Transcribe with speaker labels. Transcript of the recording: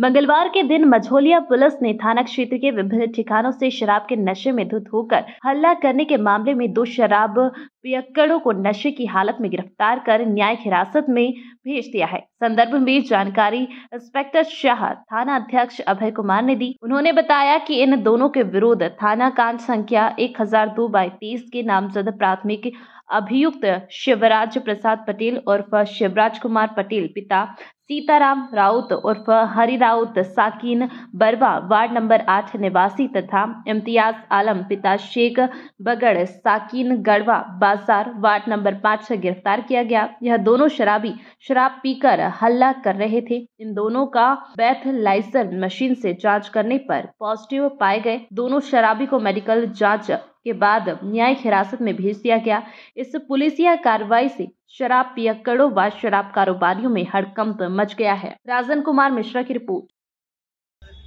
Speaker 1: मंगलवार के दिन मझोलिया पुलिस ने थाना क्षेत्र के विभिन्न ठिकानों से शराब के नशे में धुत होकर हल्ला करने के मामले में दो शराब पियक्कड़ों को नशे की हालत में गिरफ्तार कर न्यायिक हिरासत में भेज दिया है संदर्भ में जानकारी इंस्पेक्टर शाह थाना अध्यक्ष अभय कुमार ने दी उन्होंने बताया कि इन दोनों के विरुद्ध थाना कांड संख्या एक हजार दो बाई के नामजद प्राथमिक अभियुक्त शिवराज प्रसाद पटेल और शिवराज कुमार पटेल पिता सीताराम राउत उर्फ हरी राउत साकिन बरवा वार्ड नंबर आठ निवासी तथा इम्तियाज आलम पिता शेख बगड़ साकिन गढ़वा बाजार वार्ड नंबर पाँच से गिरफ्तार किया गया यह दोनों शराबी शराब पीकर हल्ला कर रहे थे इन दोनों का बैथलाइजर मशीन से जांच करने पर पॉजिटिव पाए गए दोनों शराबी को मेडिकल जांच के बाद न्यायिक हिरासत में भेज दिया गया इस पुलिसिया कार्रवाई से शराब पियक्कड़ों व शराब कारोबारियों में हड़कंप मच गया है राजन कुमार मिश्रा की रिपोर्ट